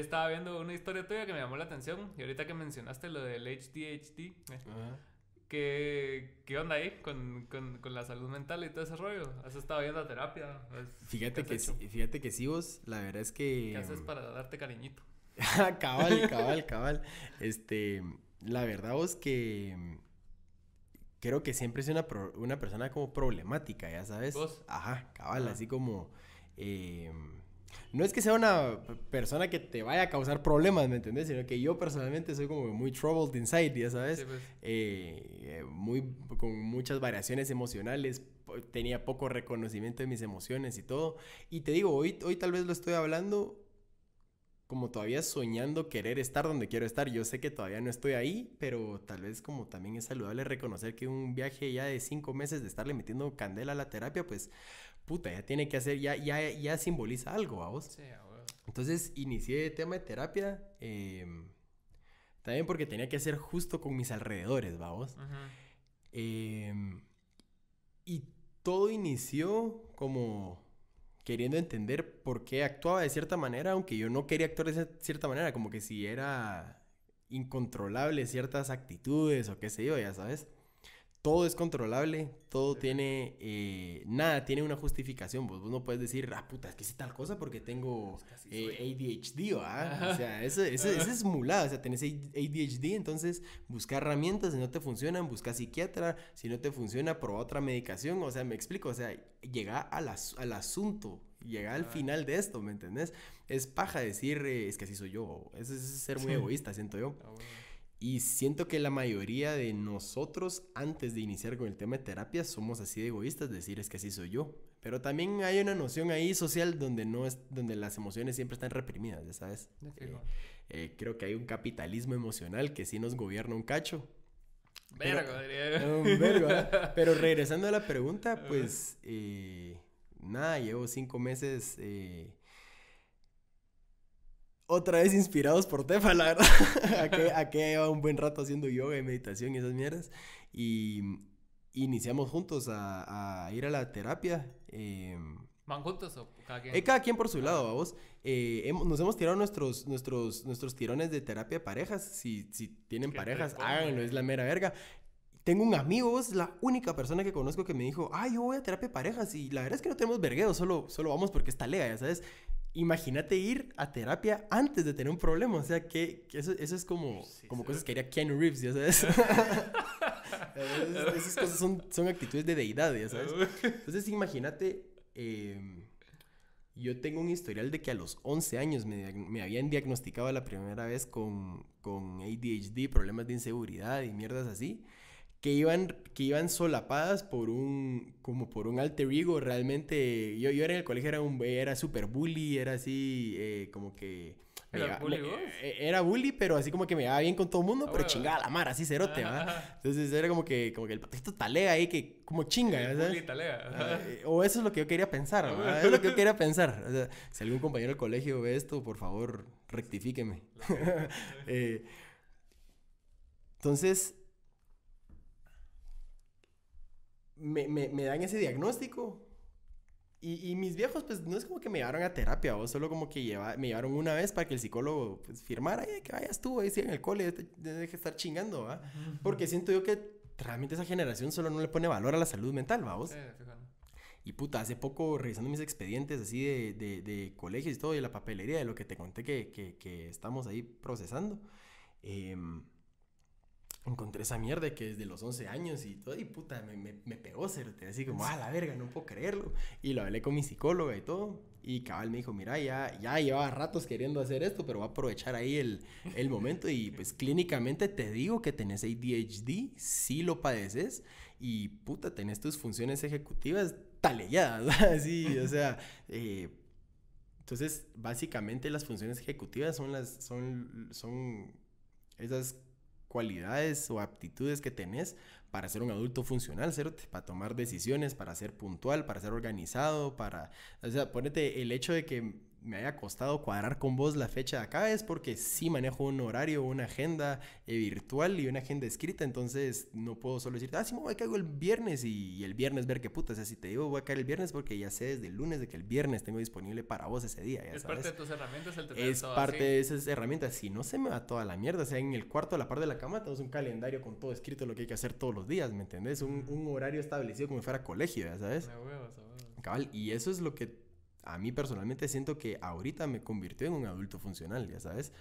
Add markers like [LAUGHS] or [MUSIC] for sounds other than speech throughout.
estaba viendo una historia tuya que me llamó la atención. Y ahorita que mencionaste lo del HDHD, eh, ¿qué, onda ahí con, la salud mental y todo ese rollo? ¿Has estado viendo terapia? Fíjate que, fíjate que sí, vos, la verdad es que. ¿Qué haces para darte cariñito? [LAUGHS] cabal, cabal, cabal. Este, la verdad vos que creo que siempre es una, una persona como problemática, ya sabes. ¿Vos? Ajá, cabal, ah. así como eh, no es que sea una persona que te vaya a causar problemas, ¿me entendés? Sino que yo personalmente soy como muy troubled inside, ya sabes. Pues. Eh, eh, muy, con muchas variaciones emocionales. Tenía poco reconocimiento de mis emociones y todo. Y te digo, hoy, hoy tal vez lo estoy hablando como todavía soñando querer estar donde quiero estar. Yo sé que todavía no estoy ahí, pero tal vez como también es saludable reconocer que un viaje ya de cinco meses de estarle metiendo candela a la terapia, pues puta, ya tiene que hacer, ya, ya, ya simboliza algo, vamos. Entonces inicié el tema de terapia, em, también porque tenía que hacer justo con mis alrededores, vamos. Em, y todo inició como queriendo entender por qué actuaba de cierta manera, aunque yo no quería actuar de cierta manera, como que si era incontrolable ciertas actitudes o qué sé yo, ya sabes todo es controlable, todo tiene, eh, nada tiene una justificación. Vos, vos, no puedes decir, ah, puta, es que hice tal cosa porque tengo ADHD, eh, ¿ah? [LAUGHS] O sea, ese, ese, es mulado, o sea, tenés ADHD, entonces busca herramientas, si no te funcionan, busca psiquiatra, si no te funciona, prueba otra medicación, o sea, me explico, o sea, llega al, as al asunto, llega al ah. final de esto, ¿me entendés? Es paja decir, eh, es que así soy yo, eso es ser muy egoísta, siento yo. Ah, y siento que la mayoría de nosotros, antes de iniciar con el tema de terapia, somos así de egoístas, decir es que así soy yo. Pero también hay una noción ahí social donde, no es, donde las emociones siempre están reprimidas, ya sabes. Eh, eh, creo que hay un capitalismo emocional que sí nos gobierna un cacho. Pero, vergo, ¿eh? un [LAUGHS] Pero regresando a la pregunta, pues nada, llevo cinco meses otra vez inspirados por Tefa, la verdad. aquí, [LAUGHS] que lleva un buen rato haciendo yoga y meditación y esas mierdas. Y iniciamos juntos a, ir a la terapia. Em, ¿Van juntos o cada quien? Eh, cada quien por su lado, vamos. Eh, nos hemos tirado nuestros, nuestros, nuestros tirones de terapia parejas. Si, si tienen parejas, háganlo, es la mera verga. Tengo un amigo, es la única persona que conozco que me dijo, ay yo voy a terapia de parejas y la verdad es que no tenemos vergueo, solo, solo vamos porque está lega, ya sabes imagínate ir a terapia antes de tener un problema. O sea, que, eso, eso, es como, cosas que haría Ken Reeves, ya sabes. [LAUGHS] [LAUGHS] esas cosas son, actitudes de deidad, ya sabes. Entonces, imagínate. Em, yo tengo un historial de que a los 11 años me, habían diagnosticado la primera vez con, con ADHD, problemas de inseguridad y mierdas así que iban, que iban solapadas por un, como por un alter ego, realmente, yo, yo era en el colegio, era un, era super bully, era así, eh, como que... Eh, ¿Era, bully pero así como que me daba bien con todo el mundo, ah, pero chingada la mar, así cerote, ¿verdad? Entonces era como que, como que el patito talea ahí, que como chinga, talea. Ah, eh, o eso es lo que yo quería pensar, ¿verdad? Ah. es lo que yo quería [LAUGHS] pensar. si algún compañero del colegio ve esto, por favor, rectifíqueme. [LAUGHS] entonces, me, me, me dan ese diagnóstico. Y, y, mis viejos, pues no es como que me llevaron a terapia, o solo como que lleva, me llevaron una vez para que el psicólogo pues, firmara y que vayas tú, ahí sí en el cole, deje de estar chingando, ¿va? Porque siento yo que realmente esa generación solo no le pone valor a la salud mental, ¿va? ¿Vos? y puta, hace poco revisando mis expedientes así de, de, de, colegios y todo, y la papelería, de lo que te conté que, que, que estamos ahí procesando, eh encontré esa mierda que desde los 11 años y todo, y puta, me, me, me pegó, cerote, así como, ah, la verga, no puedo creerlo. Y lo hablé con mi psicóloga y todo, y cabal me dijo, mira, ya, ya llevaba ratos queriendo hacer esto, pero voy a aprovechar ahí el, el momento, y pues clínicamente te digo que tenés ADHD, sí lo padeces, y puta, tenés tus funciones ejecutivas talelladas, [LAUGHS] así, o sea, eh, entonces, básicamente las funciones ejecutivas son las, son, son esas cualidades o aptitudes que tenés para ser un adulto funcional, ¿cierto? Para tomar decisiones, para ser puntual, para ser organizado, para... O sea, ponete el hecho de que me haya costado cuadrar con vos la fecha de acá es porque sí manejo un horario, una agenda eh, virtual y una agenda escrita, entonces no puedo solo decir, ah, sí, me voy a caer el viernes y, el viernes ver qué puta, o sea, si te digo voy a caer el viernes porque ya sé desde el lunes de que el viernes tengo disponible para vos ese día, ya Es parte de tus herramientas el Es parte de esas herramientas, si no se me va toda la mierda, o sea, en el cuarto a la parte de la cama tenemos un calendario con todo escrito lo que hay que hacer todos los días, ¿me entendés? Un, horario establecido como si fuera colegio, ya sabes. Me Cabal, y eso es lo que a mí personalmente siento que ahorita me convirtió en un adulto funcional, ya sabes.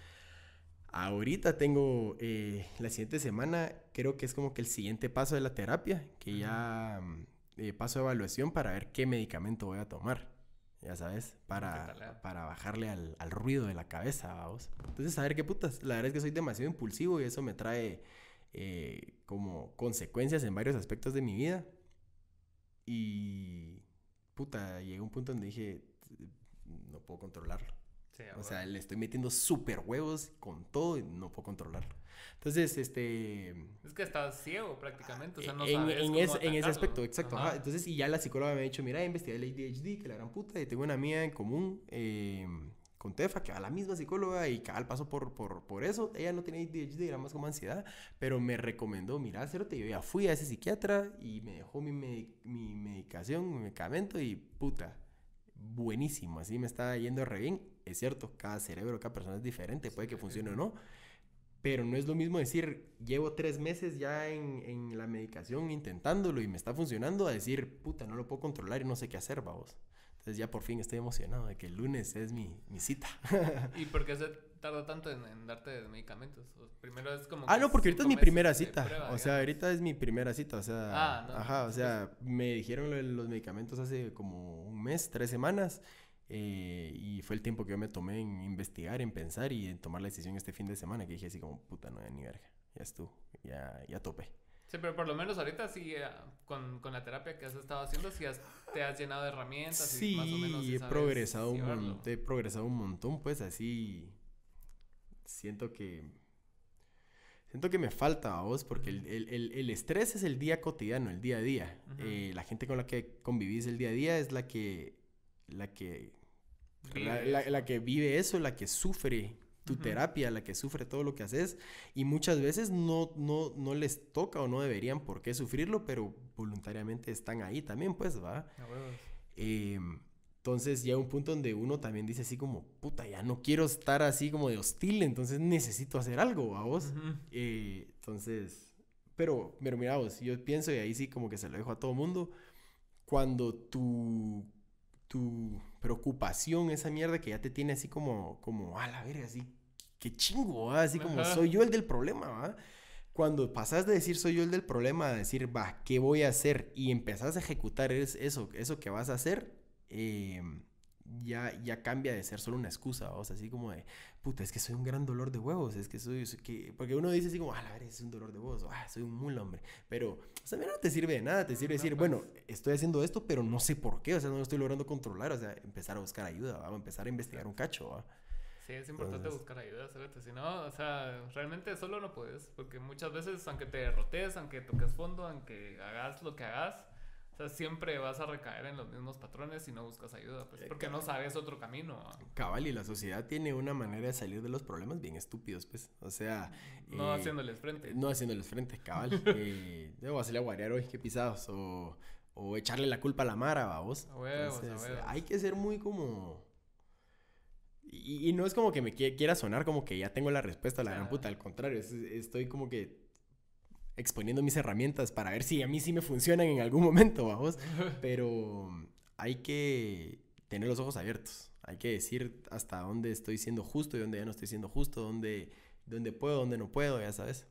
Ahorita tengo, eh, la siguiente semana creo que es como que el siguiente paso de la terapia, que ya mm, eh, paso evaluación para ver qué medicamento voy a tomar, ya sabes, para, eh? para bajarle al, ruido de la cabeza, vamos. Entonces, a ver qué putas, la verdad es que soy demasiado impulsivo y eso me trae como consecuencias en varios aspectos de mi vida. Y puta, llegué a un punto donde dije, no puedo controlarlo. o sea, le estoy metiendo súper huevos con todo y no puedo controlarlo. Entonces, este... Es que estás ciego prácticamente, o sea, ah, no en, en, ese aspecto, exacto. Entonces, y ya la psicóloga me ha dicho, mira, investigué el ADHD, que la gran puta, y tengo una amiga en común em, con Tefa, que va a la misma psicóloga y cada paso por, por, por eso. Ella no tiene ADHD, era más como ansiedad, pero me recomendó, mira, te yo ya fui a ese psiquiatra y me dejó mi, mi medicación, mi medicamento y puta, buenísimo, así me está yendo re bien. Es cierto, cada cerebro, cada persona es diferente, puede que funcione o no. Pero no es lo mismo decir, llevo tres meses ya en, en, la medicación intentándolo y me está funcionando, a decir, puta, no lo puedo controlar y no sé qué hacer, vamos. Entonces ya por fin estoy emocionado de que el lunes es mi, mi cita. [LAUGHS] ¿Y porque qué tarda tanto en, en darte medicamentos? primero es como. Ah, no, porque ahorita es mi primera cita. o sea, ahorita es mi primera cita. O sea. Ah, no, ajá, o sea, me dijeron los medicamentos hace como un mes, tres semanas. Eh, y fue el tiempo que yo me tomé en investigar, en pensar y en tomar la decisión este fin de semana. Que dije así como, puta, no, ya ni verga. Ya estuvo. Ya, ya topé. Sí, pero por lo menos ahorita sí, eh, con, con, la terapia que has estado haciendo, sí te has llenado de herramientas. Sí, y más o menos he progresado, un, he progresado un montón, pues así siento que... Siento que me falta a vos porque el, estrés es el día cotidiano, el día a día. Eh, la gente con la que convivís el día a día es la que... La que la, que vive eso, la que sufre tu terapia, la que sufre todo lo que haces y muchas veces no, no, no les toca o no deberían por qué sufrirlo, pero voluntariamente están ahí también, pues, ¿va? Entonces llega un punto donde uno también dice así como, puta, ya no quiero estar así como de hostil, entonces necesito hacer algo, vamos. vos. Eh, entonces, pero, pero mira vos, yo pienso y ahí sí como que se lo dejo a todo mundo, cuando tu, tu preocupación, esa mierda que ya te tiene así como, como a la verga, así, qué chingo, así como soy yo el del problema, ¿va? Cuando pasas de decir soy yo el del problema a decir, va, ¿qué voy a hacer? Y empezás a ejecutar eso, eso que vas a hacer, eh, ya, ya cambia de ser solo una excusa, o sea, así como de, puta, es que soy un gran dolor de huevos, es que soy, porque uno dice así como, ah, la verdad, es un dolor de huevos, ah, soy un mul hombre, pero, también no te sirve de nada, te sirve decir, bueno, estoy haciendo esto, pero no sé por qué, o sea, no lo estoy logrando controlar, o sea, empezar a buscar ayuda, vamos a empezar a investigar un cacho, Sí, es importante buscar ayuda, Si no, o sea, realmente solo no puedes, porque muchas veces, aunque te derrotes, aunque toques fondo, aunque hagas lo que hagas, o sea, siempre vas a recaer en los mismos patrones y no buscas ayuda, pues eh, porque no sabes otro camino. Cabal, y la sociedad tiene una manera de salir de los problemas bien estúpidos, pues. O sea... No eh, haciéndoles frente. No haciéndoles frente, cabal. [LAUGHS] eh, debo hacerle a guarear hoy, qué pisados. O, o, echarle la culpa a la mara, vos. A huevos, Entonces, Hay que ser muy como... Y, no es como que me quiera sonar como que ya tengo la respuesta la gran puta, al contrario, estoy como que exponiendo mis herramientas para ver si a mí sí me funcionan en algún momento, vamos. [LAUGHS] Pero hay que tener los ojos abiertos. Hay que decir hasta dónde estoy siendo justo y dónde ya no estoy siendo justo, dónde, dónde puedo, dónde no puedo, ya sabes.